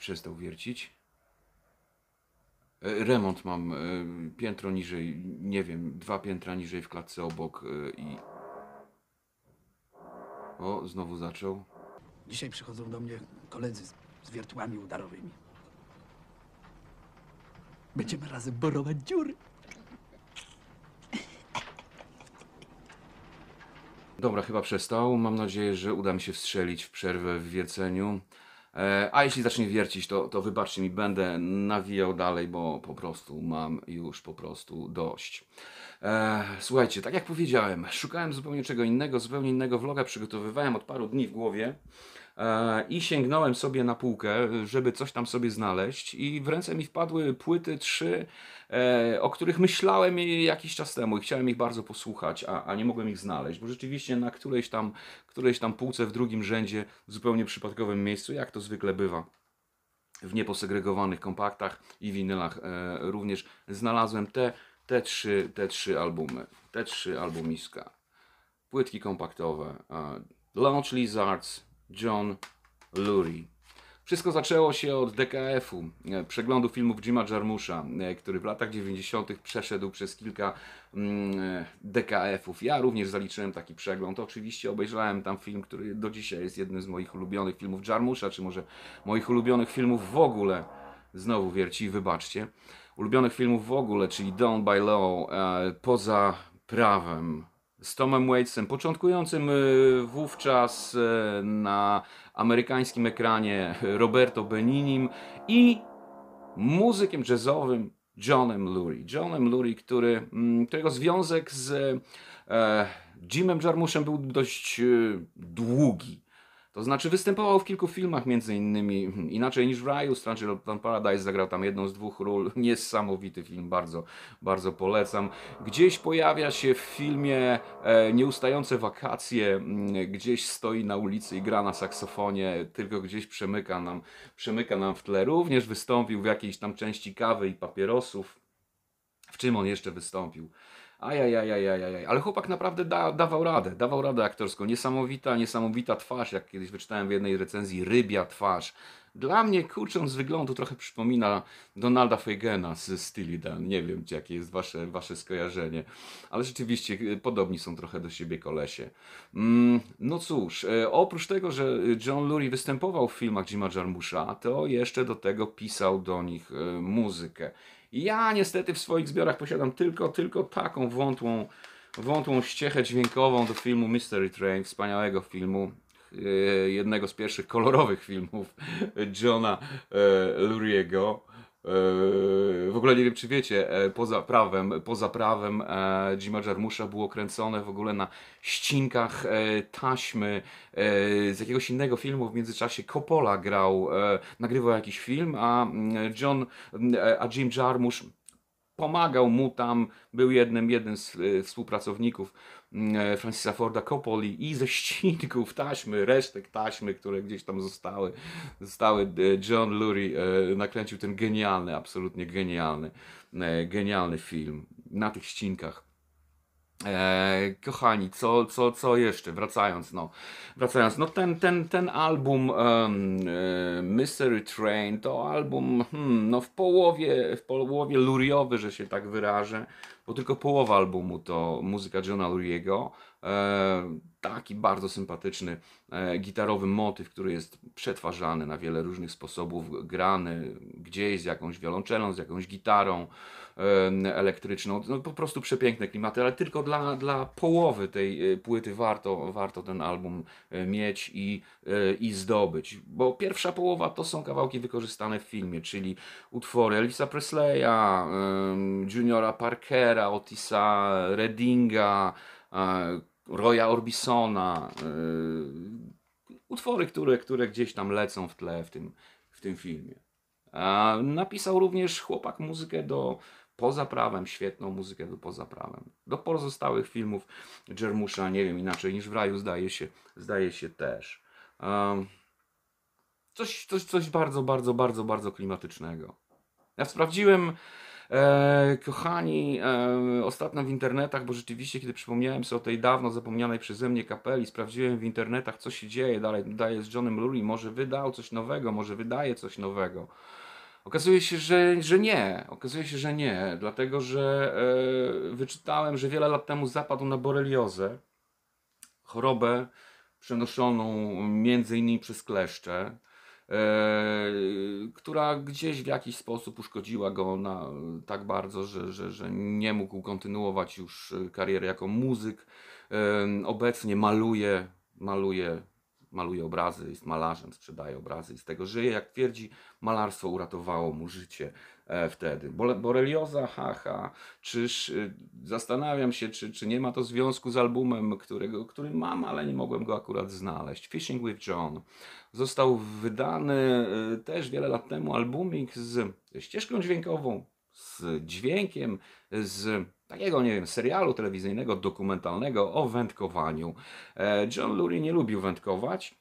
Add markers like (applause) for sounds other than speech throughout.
przestał wiercić. E, remont mam e, piętro niżej, nie wiem, dwa piętra niżej w klatce obok e, i... O, znowu zaczął. Dzisiaj przychodzą do mnie koledzy z, z wiertłami udarowymi. Będziemy razem borować dziury. Dobra, chyba przestał. Mam nadzieję, że uda mi się wstrzelić w przerwę w wierceniu. E, a jeśli zacznie wiercić, to, to wybaczcie mi, będę nawijał dalej, bo po prostu mam już po prostu dość. E, słuchajcie, tak jak powiedziałem, szukałem zupełnie czego innego, zupełnie innego vloga przygotowywałem od paru dni w głowie. E, i sięgnąłem sobie na półkę, żeby coś tam sobie znaleźć i w ręce mi wpadły płyty trzy, e, o których myślałem jakiś czas temu i chciałem ich bardzo posłuchać, a, a nie mogłem ich znaleźć, bo rzeczywiście na którejś tam, którejś tam półce w drugim rzędzie, w zupełnie przypadkowym miejscu, jak to zwykle bywa, w nieposegregowanych kompaktach i winylach e, również znalazłem te, te, trzy, te trzy albumy, te trzy albumiska. Płytki kompaktowe, Launch Lizards, John Lurie. Wszystko zaczęło się od DKF-u, e, przeglądu filmów Jima Jarmusza, e, który w latach 90. przeszedł przez kilka mm, e, DKF-ów. Ja również zaliczyłem taki przegląd. Oczywiście obejrzałem tam film, który do dzisiaj jest jednym z moich ulubionych filmów Jarmusza, czy może moich ulubionych filmów w ogóle. Znowu wierci, wybaczcie. Ulubionych filmów w ogóle, czyli Down by Law, poza prawem, z Tomem Waitsem, początkującym e, wówczas e, na amerykańskim ekranie Roberto Beninim i muzykiem jazzowym Johnem Lurie. Johnem Lurie, który, mm, którego związek z e, Jimem Jarmuszem był dość e, długi. To znaczy występował w kilku filmach, między innymi hmm, Inaczej niż w raju, Stranger of Paradise, zagrał tam jedną z dwóch ról. (laughs) Niesamowity film, bardzo, bardzo polecam. Gdzieś pojawia się w filmie e, Nieustające wakacje, mm, gdzieś stoi na ulicy i gra na saksofonie, tylko gdzieś przemyka nam, przemyka nam w tle. Również wystąpił w jakiejś tam części kawy i papierosów. W czym on jeszcze wystąpił? ja. Ale chłopak naprawdę da, dawał radę, dawał radę aktorską. Niesamowita, niesamowita twarz, jak kiedyś wyczytałem w jednej recenzji, rybia twarz. Dla mnie, kurczę, z wyglądu trochę przypomina Donalda Feigena z Steely Dan. Nie wiem, jakie jest wasze, wasze skojarzenie. Ale rzeczywiście, y, podobni są trochę do siebie kolesie. Mm, no cóż, e, oprócz tego, że John Lurie występował w filmach Jima Jarmusza, to jeszcze do tego pisał do nich e, muzykę. Ja niestety w swoich zbiorach posiadam tylko, tylko taką wątłą, wątłą ściechę dźwiękową do filmu Mystery Train, wspaniałego filmu, e, jednego z pierwszych kolorowych (laughs) filmów Johna e, Luriego. Yy, w ogóle nie wiem, czy wiecie, e, poza prawem, poza prawem e, Jima Jarmusza było kręcone w ogóle na ścinkach e, taśmy z jakiegoś innego filmu. W międzyczasie Coppola grał, nagrywał jakiś film, a mm, John, mm, a Jim Jarmusz pomagał mu tam, był jednym, jednym z współpracowników. E, Francisa Forda Coppoli i ze ścinków taśmy, resztek taśmy, które gdzieś tam zostały, zostały e, John Lurie e, nakręcił ten genialny, absolutnie genialny, genialny film na tych ścinkach. kochani, co, co, co jeszcze? Wracając, no, wracając, no ten, ten, ten album um, e, Mystery Train to album, hmm, no w połowie, w połowie luriowy, że się tak wyrażę, bo tylko połowa albumu to muzyka Johna Luriego. E, taki bardzo sympatyczny e, gitarowy motyw, który jest przetwarzany na wiele różnych sposobów, grany, gdzieś z jakąś wiolonczelą, z jakąś gitarą elektryczną. No, po prostu przepiękne klimaty, ale tylko dla, dla połowy tej e, płyty warto, warto ten album e, mieć i, e, i zdobyć. Bo pierwsza połowa to są kawałki wykorzystane w filmie, czyli utwory Elisa Presleya, Juniora Parkera, Otisa Reddinga, Roya Orbisona. Utwory, które, które gdzieś tam lecą w tle w tym, w tym filmie. Napisał również chłopak muzykę do Poza Prawem, świetną muzykę do Poza Prawem. Do pozostałych filmów Jermusza, nie wiem, inaczej niż w raju zdaje się, zdaje się też. Coś, coś, coś bardzo, bardzo, bardzo, bardzo klimatycznego. Ja sprawdziłem E, kochani, e, ostatnio w internetach, bo rzeczywiście, kiedy przypomniałem sobie o tej dawno zapomnianej przeze mnie kapeli, sprawdziłem w internetach, co się dzieje dalej, daje z Johnem Lurie, może wydał coś nowego, może wydaje coś nowego. Okazuje się, że, że nie. Okazuje się, że nie, dlatego że e, wyczytałem, że wiele lat temu zapadł na boreliozę, chorobę przenoszoną między innymi przez kleszcze. E, która gdzieś w jakiś sposób uszkodziła go na, tak bardzo, że, że, że nie mógł kontynuować już kariery jako muzyk. E, obecnie maluje, maluje maluje obrazy, jest malarzem, sprzedaje obrazy i z tego żyje. Jak twierdzi, malarstwo uratowało mu życie e, wtedy. Borelioza, haha, czyż y, zastanawiam się, czy, czy nie ma to związku z albumem, którego, który mam, ale nie mogłem go akurat znaleźć. Fishing with John. Został wydany y, też wiele lat temu albumik z ścieżką dźwiękową, z dźwiękiem, z takiego, nie wiem, serialu telewizyjnego, dokumentalnego o wędkowaniu. E, John Lurie nie lubił wędkować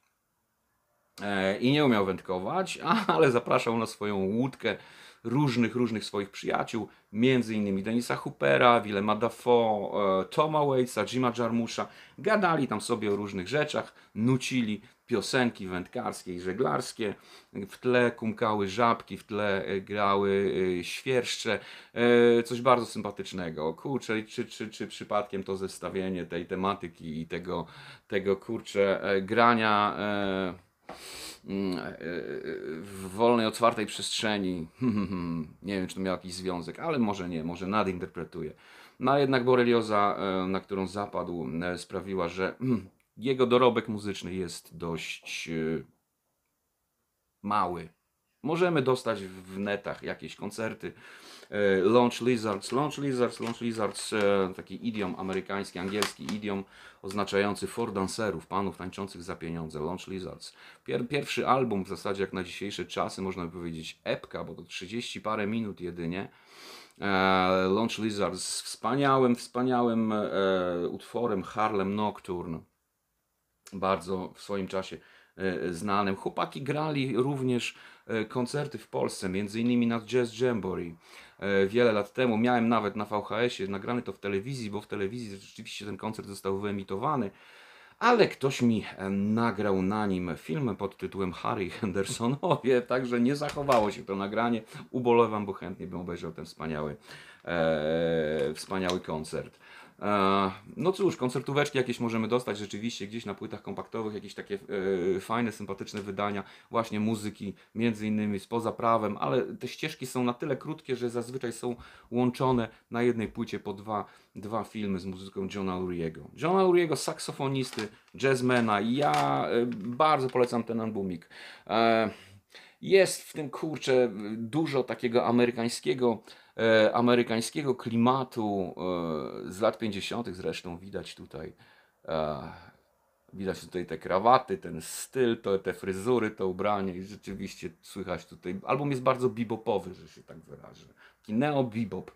e, i nie umiał wędkować, (laughs) ale zapraszał na swoją łódkę różnych, różnych swoich przyjaciół, między innymi Denisa Hoopera, Willema Dafoe, e, Toma Waitsa, Jima Jarmusza. Gadali tam sobie o różnych rzeczach, nucili, piosenki wędkarskie i żeglarskie. W tle kumkały żabki, w tle e, grały e, świerszcze. E, coś bardzo sympatycznego. Kurczę, czy, czy, czy przypadkiem to zestawienie tej tematyki i tego, tego kurczę grania mm, w wolnej, otwartej przestrzeni. (laughs) nie wiem, czy to miał jakiś związek, ale może nie, może nadinterpretuję. No a jednak borelioza, na którą zapadł, sprawiła, że (clears throat) jego dorobek muzyczny jest dość e, mały. Możemy dostać w netach jakieś koncerty. E, Launch Lizards, Launch Lizards, Launch Lizards, e, taki idiom amerykański, angielski idiom oznaczający for dancerów, panów tańczących za pieniądze, Launch Lizards. Pier, pierwszy album w zasadzie jak na dzisiejsze czasy, można by powiedzieć epka, bo to 30 parę minut jedynie. Launch Lizards z wspaniałym, wspaniałym utworem Harlem Nocturne bardzo w swoim czasie e, znanym. Chłopaki grali również e, koncerty w Polsce, między innymi na Jazz Jamboree e, wiele lat temu. Miałem nawet na VHS-ie, nagrany to w telewizji, bo w telewizji rzeczywiście ten koncert został wyemitowany. Ale ktoś mi nagrał na nim film pod tytułem Harry Hendersonowie, (laughs) także nie zachowało się to nagranie. Ubolewam, bo chętnie bym obejrzał ten wspaniały E, wspaniały koncert. E, no cóż, koncertóweczki jakieś możemy dostać rzeczywiście gdzieś na płytach kompaktowych, jakieś takie e, fajne, sympatyczne wydania właśnie muzyki, między innymi spoza prawem, ale te ścieżki są na tyle krótkie, że zazwyczaj są łączone na jednej płycie po dwa, dwa filmy z muzyką Johna Luriego. Johna Luriego, saksofonisty, jazzmana, ja bardzo polecam ten albumik. Jest w tym kurczę dużo takiego amerykańskiego, e, amerykańskiego klimatu e, z lat 50. zresztą widać tutaj. E, widać tutaj te krawaty, ten styl, to, te fryzury, to ubranie i rzeczywiście słychać tutaj. Album jest bardzo bebopowy, że się tak wyrażę. Taki neo-bebop.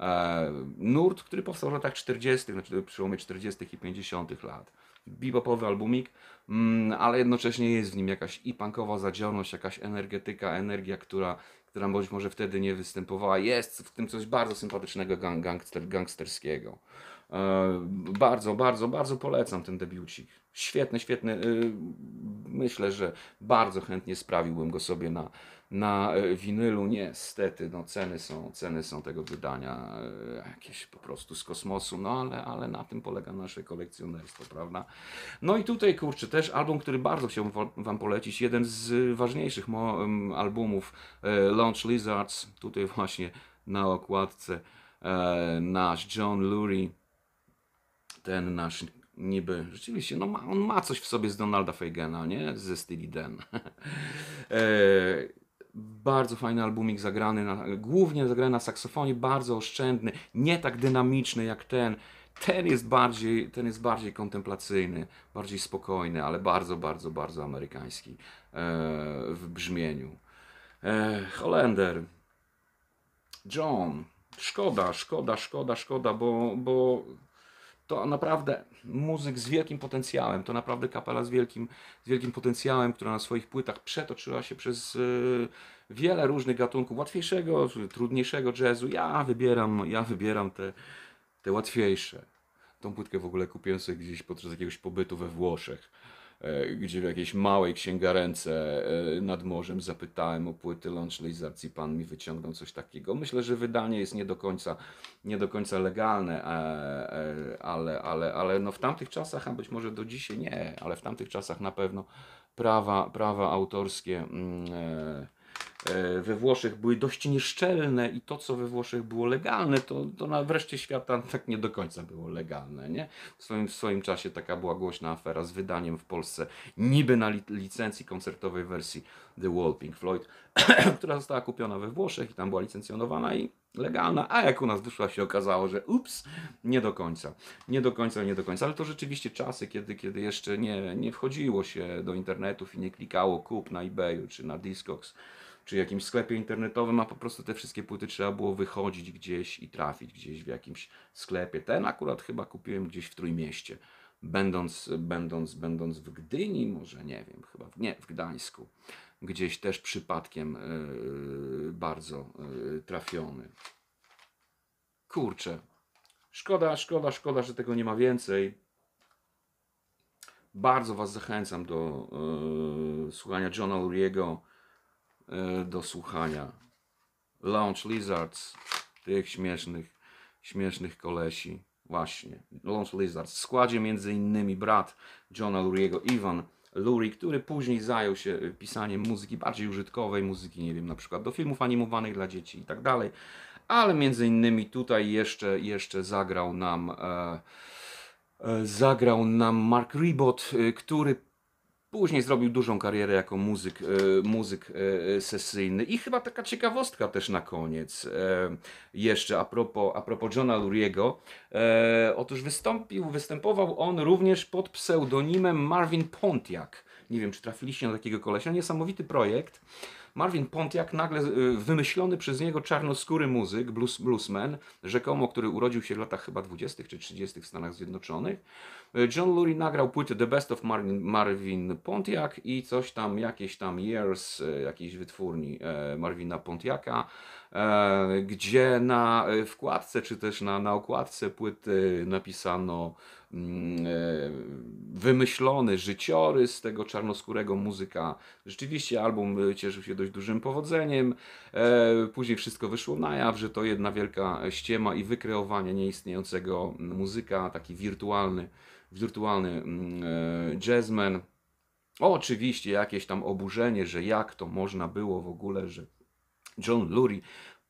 E, nurt, który powstał w latach 40., znaczy przełomie 40. i 50. lat bebopowy albumik, mm, ale jednocześnie jest w nim jakaś i punkowa zadziorność, jakaś energetyka, energia, która, która być może wtedy nie występowała. Jest w tym coś bardzo sympatycznego gang, gangster, gangsterskiego. E, bardzo, bardzo, bardzo polecam ten debiucik. Świetny, świetny. Y, myślę, że bardzo chętnie sprawiłbym go sobie na, na e, winylu niestety no ceny, są, ceny są tego wydania e, jakieś po prostu z kosmosu, no ale, ale na tym polega nasze kolekcjonerstwo, prawda? No i tutaj kurczę też album, który bardzo chciałbym Wam polecić, jeden z ważniejszych albumów e, Launch Lizards, tutaj (laughs) właśnie na okładce nasz John Lurie, ten nasz niby, rzeczywiście, no ma, on ma coś w sobie z Donalda Feigena, nie? Ze Steely Dan. (laughs) Bardzo fajny albumik zagrany, na, głównie zagrany na saksofonie, bardzo oszczędny, nie tak dynamiczny jak ten. Ten jest bardziej, ten jest bardziej kontemplacyjny, bardziej spokojny, ale bardzo, bardzo, bardzo amerykański e, w brzmieniu. E, Holender, John, szkoda, szkoda, szkoda, szkoda, bo, bo to naprawdę muzyk z wielkim potencjałem, to naprawdę kapela z wielkim, z wielkim potencjałem, która na swoich płytach przetoczyła się przez y, wiele różnych gatunków, łatwiejszego, trudniejszego jazzu. Ja wybieram, ja wybieram te, te łatwiejsze. Tą płytkę w ogóle kupiłem sobie gdzieś podczas jakiegoś pobytu we Włoszech. E, gdzie w jakiejś małej księgarence e, nad morzem zapytałem o płyty Lączlizacji, pan mi wyciągnął coś takiego. Myślę, że wydanie jest nie do końca, nie do końca legalne, e, ale, ale, ale no w tamtych czasach, a być może do dzisiaj nie, ale w tamtych czasach na pewno prawa, prawa autorskie mm, E, we Włoszech były dość nieszczelne i to, co we Włoszech było legalne, to, to na wreszcie świata tak nie do końca było legalne. Nie? W, swoim, w swoim czasie taka była głośna afera z wydaniem w Polsce niby na licencji koncertowej wersji The Wall Pink Floyd, (clears throat) która została kupiona we Włoszech i tam była licencjonowana i legalna, a jak u nas wyszła się okazało, że ups, nie do końca. Nie do końca, nie do końca, ale to rzeczywiście czasy, kiedy, kiedy jeszcze nie, nie wchodziło się do internetów i nie klikało kup na eBayu czy na Discogs czy jakimś sklepie internetowym, a po prostu te wszystkie płyty trzeba było wychodzić gdzieś i trafić gdzieś w jakimś sklepie. Ten akurat chyba kupiłem gdzieś w Trójmieście, będąc, będąc, będąc w Gdyni, może nie wiem, chyba w, nie, w Gdańsku. Gdzieś też przypadkiem yy, bardzo yy, trafiony. Kurczę, szkoda, szkoda, szkoda, że tego nie ma więcej. Bardzo Was zachęcam do yy, słuchania Johna Uriego E, do słuchania. Lounge Lizards, tych śmiesznych, śmiesznych kolesi. Właśnie, Lounge Lizards. W składzie między innymi brat Johna Luriego, Ivan Lurie, który później zajął się pisaniem muzyki bardziej użytkowej, muzyki, nie wiem, na przykład do filmów animowanych dla dzieci i tak dalej. Ale między innymi tutaj jeszcze, jeszcze zagrał nam... E, e zagrał nam Mark Ribot, e, który Później zrobił dużą karierę jako muzyk, e, muzyk e, sesyjny. I chyba taka ciekawostka też na koniec. E, jeszcze a propos, a propos Johna Luriego. Otóż wystąpił, występował on również pod pseudonimem Marvin Pontiac. Nie wiem, czy trafiliście na takiego kolesia. Niesamowity projekt. Marvin Pontiac, nagle y, wymyślony przez niego czarnoskóry muzyk, blues, bluesman, rzekomo, który urodził się w latach chyba 20. czy 30. w Stanach Zjednoczonych. Y, John Lurie nagrał płytę The Best of Marvin, Marvin Pontiac i coś tam, jakieś tam Years, y, jakiejś wytwórni Marvina Pontiaka, gdzie na wkładce, czy też na, na okładce płyty napisano Mm, e, wymyślony życiorys tego czarnoskórego muzyka. Rzeczywiście album cieszył się dość dużym powodzeniem. E, później wszystko wyszło na jaw, że to jedna wielka ściema i wykreowanie nieistniejącego muzyka, taki wirtualny, wirtualny mm, e, jazzman. Oczywiście jakieś tam oburzenie, że jak to można było w ogóle, że John Lurie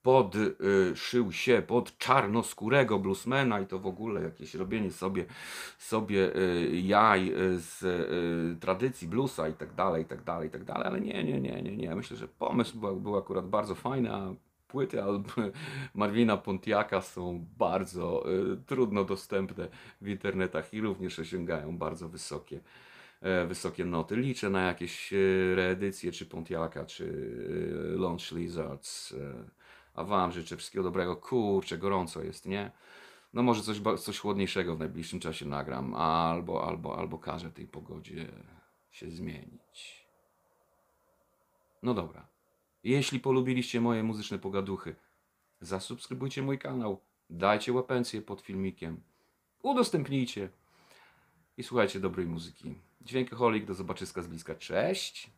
podszył y, się pod czarnoskórego bluesmana i to w ogóle jakieś robienie sobie, sobie y, jaj y, z tradycji bluesa i tak dalej, i tak dalej, i tak dalej, ale nie, nie, nie, nie, nie. Myślę, że pomysł był, był akurat bardzo fajny, a płyty album (laughs) Marwina Pontiaka są bardzo trudno dostępne w internetach i również osiągają bardzo wysokie e, wysokie noty. Liczę na jakieś e, reedycje, czy Pontiaka, czy e, Launch Lizards, a Wam życzę wszystkiego dobrego. Kurczę, gorąco jest, nie? No może coś, coś chłodniejszego w najbliższym czasie nagram, albo, albo, albo każę tej pogodzie się zmienić. No dobra. Jeśli polubiliście moje muzyczne pogaduchy, zasubskrybujcie mój kanał, dajcie łapencję pod filmikiem, udostępnijcie i słuchajcie dobrej muzyki. Dźwiękoholik, do zobaczyska z bliska. Cześć!